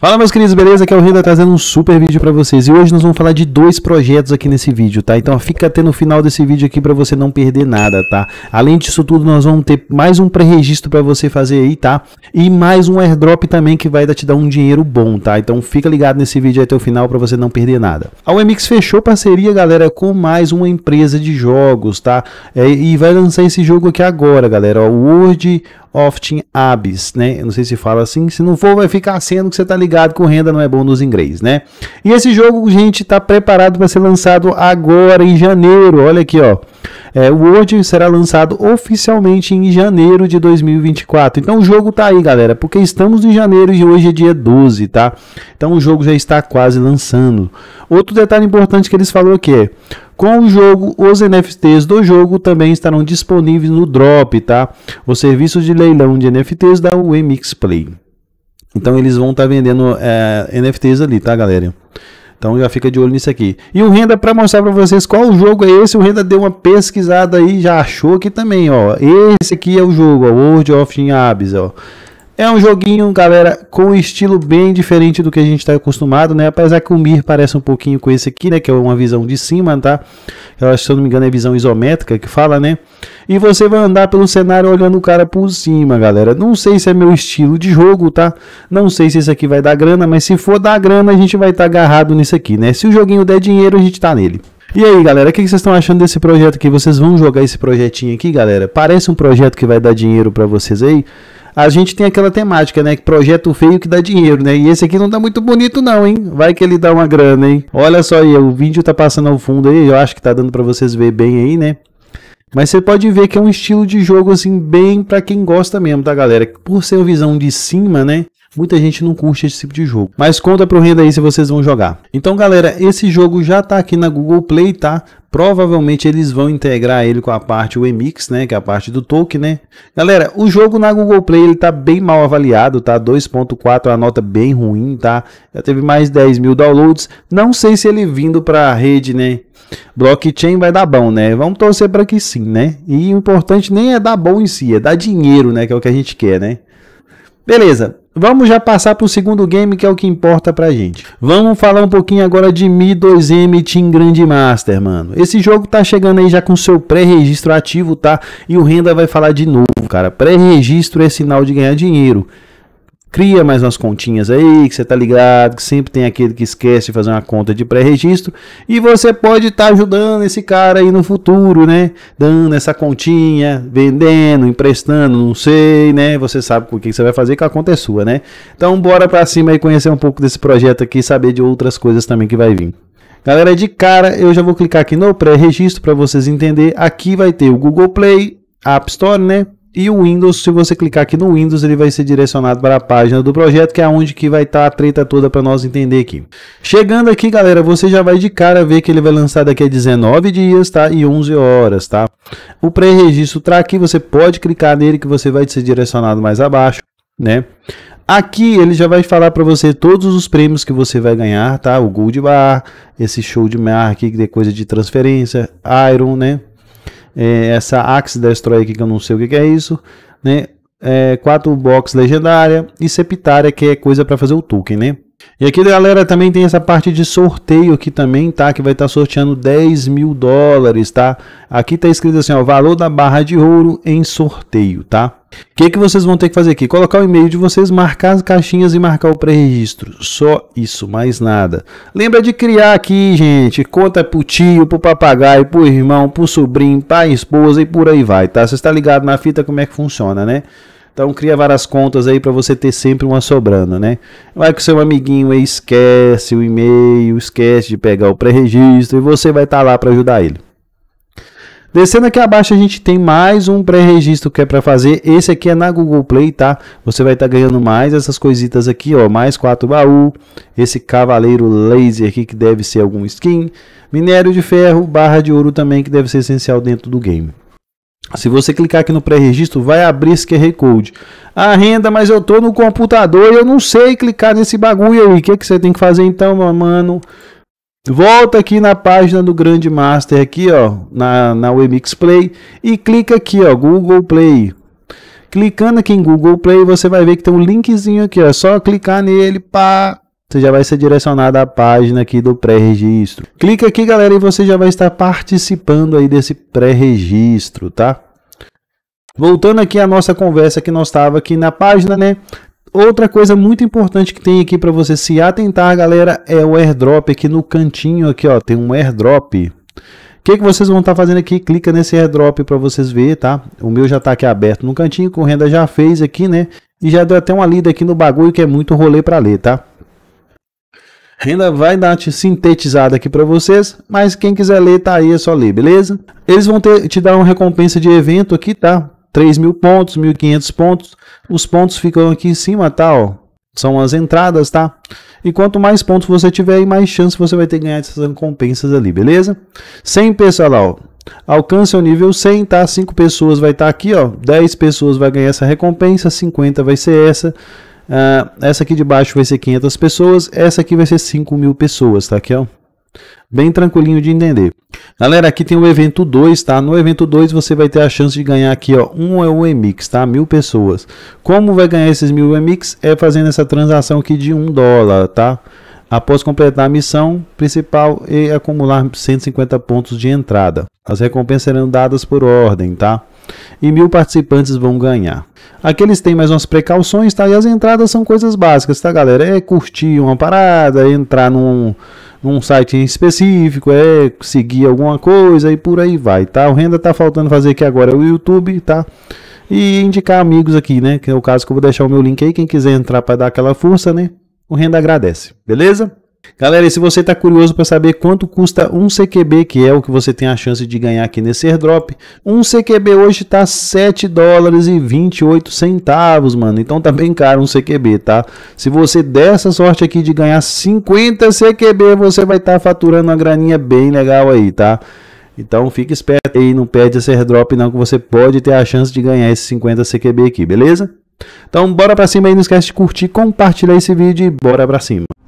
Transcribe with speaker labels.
Speaker 1: Fala meus queridos, beleza? Aqui é o Renda trazendo um super vídeo para vocês e hoje nós vamos falar de dois projetos aqui nesse vídeo, tá? Então fica até no final desse vídeo aqui para você não perder nada, tá? Além disso tudo nós vamos ter mais um pré-registro para você fazer aí, tá? E mais um airdrop também que vai te dar um dinheiro bom, tá? Então fica ligado nesse vídeo até o final para você não perder nada. A UMX fechou parceria, galera, com mais uma empresa de jogos, tá? É, e vai lançar esse jogo aqui agora, galera, o World often abis, né? Eu não sei se fala assim, se não for vai ficar sendo que você tá ligado com renda não é bom nos inglês, né? E esse jogo, gente, tá preparado para ser lançado agora em janeiro. Olha aqui, ó. É, o World será lançado oficialmente em janeiro de 2024. Então o jogo tá aí, galera, porque estamos em janeiro e hoje é dia 12, tá? Então o jogo já está quase lançando. Outro detalhe importante que eles falou aqui é com o jogo, os NFTs do jogo também estarão disponíveis no Drop, tá? O serviço de leilão de NFTs da Wemix Play. Então eles vão estar tá vendendo é, eh, NFTs ali, tá, galera? Então já fica de olho nisso aqui. E o Renda, para mostrar para vocês qual jogo é esse, o Renda deu uma pesquisada aí, já achou aqui também, ó. Esse aqui é o jogo, ó, World of Shin Abyss, ó. É um joguinho, galera, com um estilo bem diferente do que a gente está acostumado, né? Apesar que o Mir parece um pouquinho com esse aqui, né? Que é uma visão de cima, tá? Eu acho, se eu não me engano, é visão isométrica que fala, né? E você vai andar pelo cenário olhando o cara por cima, galera. Não sei se é meu estilo de jogo, tá? Não sei se isso aqui vai dar grana, mas se for dar grana, a gente vai estar tá agarrado nisso aqui, né? Se o joguinho der dinheiro, a gente tá nele. E aí, galera, o que vocês estão achando desse projeto aqui? Vocês vão jogar esse projetinho aqui, galera? Parece um projeto que vai dar dinheiro para vocês aí? a gente tem aquela temática, né? Que projeto feio que dá dinheiro, né? E esse aqui não tá muito bonito, não, hein? Vai que ele dá uma grana, hein? Olha só aí, o vídeo tá passando ao fundo aí, eu acho que tá dando para vocês ver bem aí, né? Mas você pode ver que é um estilo de jogo assim bem para quem gosta mesmo, tá galera? Por ser visão de cima, né? Muita gente não curte esse tipo de jogo. Mas conta pro Renda aí se vocês vão jogar. Então, galera, esse jogo já tá aqui na Google Play, tá? Provavelmente eles vão integrar ele com a parte Remix, né, que é a parte do token, né? Galera, o jogo na Google Play ele tá bem mal avaliado, tá? 2.4 a nota bem ruim, tá? Já teve mais 10 mil downloads. Não sei se ele vindo para a rede, né? Blockchain vai dar bom, né? Vamos torcer para que sim, né? E o importante nem é dar bom em si, é dar dinheiro, né? Que é o que a gente quer, né? Beleza, vamos já passar para o segundo game que é o que importa pra gente. Vamos falar um pouquinho agora de Mi 2M Team Grande Master, mano. Esse jogo tá chegando aí já com seu pré-registro ativo, tá? E o Renda vai falar de novo, cara. Pré-registro é sinal de ganhar dinheiro. Cria mais umas continhas aí, que você tá ligado, que sempre tem aquele que esquece de fazer uma conta de pré-registro, e você pode estar tá ajudando esse cara aí no futuro, né? Dando essa continha, vendendo, emprestando, não sei, né? Você sabe o que você vai fazer, que a conta é sua, né? Então bora pra cima e conhecer um pouco desse projeto aqui e saber de outras coisas também que vai vir. Galera, de cara eu já vou clicar aqui no pré-registro para vocês entenderem. Aqui vai ter o Google Play, App Store, né? E o Windows, se você clicar aqui no Windows, ele vai ser direcionado para a página do projeto, que é onde que vai estar tá a treta toda para nós entender aqui. Chegando aqui, galera, você já vai de cara ver que ele vai lançar daqui a 19 dias, tá? E 11 horas, tá? O pré-registro está aqui, você pode clicar nele que você vai ser direcionado mais abaixo, né? Aqui ele já vai falar para você todos os prêmios que você vai ganhar, tá? O Gold Bar, esse show de mar aqui, que é coisa de transferência, Iron, né? é, essa Axe Destroy aqui que eu não sei o que, que é isso, né? É, quatro box legendária e Septária que é coisa para fazer o token, né? E aqui, galera, também tem essa parte de sorteio aqui também, tá? Que vai estar tá sorteando 10 mil dólares, tá? Aqui tá escrito assim, ó, valor da barra de ouro em sorteio, tá? O que, é que vocês vão ter que fazer aqui? Colocar o e-mail de vocês, marcar as caixinhas e marcar o pré-registro. Só isso, mais nada. Lembra de criar aqui, gente. Conta pro tio, pro papagaio, pro irmão, pro sobrinho, pra esposa e por aí vai, tá? Você está ligado na fita como é que funciona, né? Então cria várias contas aí para você ter sempre uma sobrando, né? Vai que seu amiguinho aí esquece o e-mail, esquece de pegar o pré-registro e você vai estar tá lá para ajudar ele. Descendo aqui abaixo a gente tem mais um pré-registro que é para fazer. Esse aqui é na Google Play, tá? Você vai estar tá ganhando mais essas coisitas aqui, ó, mais quatro baú, esse cavaleiro laser aqui que deve ser algum skin, minério de ferro, barra de ouro também que deve ser essencial dentro do game. Se você clicar aqui no pré-registro, vai abrir esse QR Code. Ah, renda, mas eu tô no computador e eu não sei clicar nesse bagulho aí. O que, é que você tem que fazer então, meu mano? Volta aqui na página do Grande Master aqui, ó, na, na Webmix Play e clica aqui, ó, Google Play. Clicando aqui em Google Play, você vai ver que tem um linkzinho aqui, ó, é só clicar nele, pá, você já vai ser direcionado à página aqui do pré-registro. Clica aqui, galera, e você já vai estar participando aí desse pré-registro, tá? Voltando aqui à nossa conversa que nós estava aqui na página, né? Outra coisa muito importante que tem aqui para você se atentar, galera, é o airdrop aqui no cantinho aqui, ó, tem um airdrop. O que, que vocês vão estar tá fazendo aqui? Clica nesse airdrop para vocês ver, tá? O meu já está aqui aberto no cantinho, correndo já fez aqui, né? E já deu até uma lida aqui no bagulho que é muito rolê para ler, tá? Ainda vai dar te sintetizada aqui para vocês, mas quem quiser ler, tá aí, é só ler, beleza? Eles vão ter, te dar uma recompensa de evento aqui, tá? 3 mil pontos, 1.500 pontos. Os pontos ficam aqui em cima, tá? Ó. São as entradas, tá? E quanto mais pontos você tiver, mais chance você vai ter de ganhar essas recompensas ali, beleza? 100 pessoal, ó. Alcança o nível 100, tá? 5 pessoas vai estar tá aqui, ó. 10 pessoas vai ganhar essa recompensa, 50 vai ser essa. Uh, essa aqui de baixo vai ser 500 pessoas, essa aqui vai ser 5 mil pessoas, tá aqui, ó. Bem tranquilinho de entender. Galera, aqui tem o evento 2, tá? No evento 2 você vai ter a chance de ganhar aqui, ó, um é o Emix, tá? Mil pessoas. Como vai ganhar esses mil Emix? É fazendo essa transação aqui de um dólar, tá? Após completar a missão principal é e acumular 150 pontos de entrada. As recompensas serão dadas por ordem, tá? e mil participantes vão ganhar. Aqui eles têm mais umas precauções, tá? E as entradas são coisas básicas, tá, galera? É curtir uma parada, é entrar num, num site específico, é seguir alguma coisa e por aí vai, tá? O renda tá faltando fazer aqui agora é o YouTube, tá? E indicar amigos aqui, né? Que é o caso que eu vou deixar o meu link aí. Quem quiser entrar para dar aquela força, né? O renda agradece, beleza? Galera, e se você está curioso para saber quanto custa um CQB, que é o que você tem a chance de ganhar aqui nesse airdrop, um CQB hoje está 7 dólares e 28 centavos, mano. Então tá bem caro um CQB, tá? Se você der essa sorte aqui de ganhar 50 CQB, você vai estar tá faturando uma graninha bem legal aí, tá? Então fique esperto aí, não perde esse airdrop não, que você pode ter a chance de ganhar esses 50 CQB aqui, beleza? Então bora pra cima aí, não esquece de curtir, compartilhar esse vídeo e bora pra cima.